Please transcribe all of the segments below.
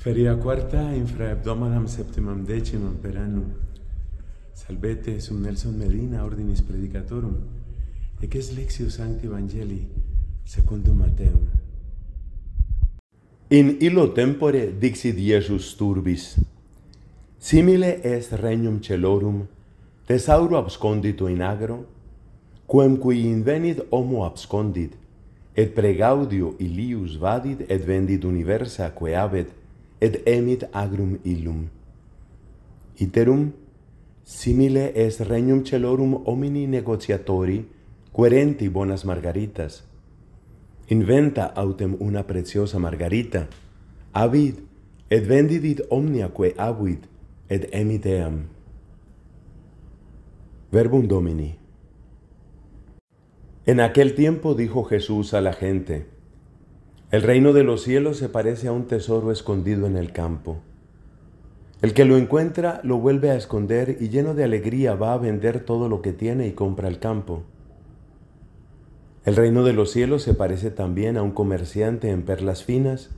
Feria quarta infra abdominam septimam decimam per annum. Salvete sum Nelson Medina ordinis predicatorum. Ec es lexio sancti evangelii secundum Mateum. In illo tempore dixit Iesus turbis. Simile est regnum celorum, tesauro abscondito in agro, quem cui invenit homo abscondit, et pregaudio ilius vadit et vendit universa quae abet, et emit agrum illum. Iterum, simile est regnum celorum homini negociatori, querenti bonas margaritas. Inventa autem una preciosa margarita, avid, et vendidit omnia quae avuit, et emit eam. Verbum Domini En aquel tiempo dijo Jesús a la gente, El reino de los cielos se parece a un tesoro escondido en el campo. El que lo encuentra lo vuelve a esconder y lleno de alegría va a vender todo lo que tiene y compra el campo. El reino de los cielos se parece también a un comerciante en perlas finas,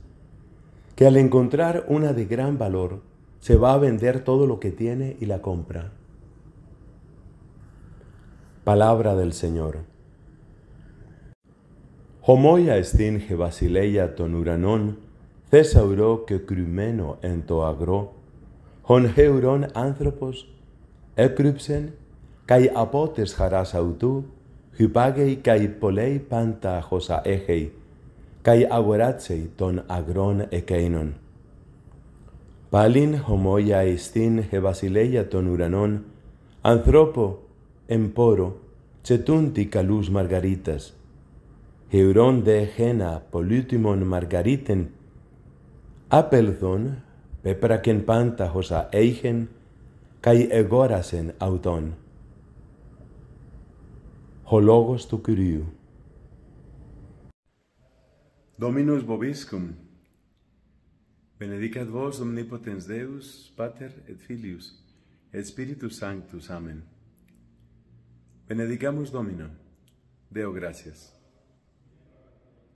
que al encontrar una de gran valor, se va a vender todo lo que tiene y la compra. Palabra del Señor. Χωμόια χε βασιλεία των ουρανών, θεσαυρό και κρυμμένο εν το αγρό, χον χεουρών άνθρωπος έκρυψεν, καί απότες χαράς αυτού, χυπάγει καί πολλοί πάντα χωσα έχει, καί αγοράτσεϊ των αγρών εκείνων. Πάλιν χωμόια εστίν χε βασιλεία των ουρανών, ανθρώπο εμπόρο, τσετούντι καλούς μαργαρίτας, Heuron de Hena Politimon margariten apelthon pepraken panta hosa eichen kai egorasen auton. Hologos logos tu Dominus bobiscum. Benedicat vos omnipotens Deus, Pater et Filius, et Spiritus Sanctus. Amen. Benedicamus Domino. Deo gracias.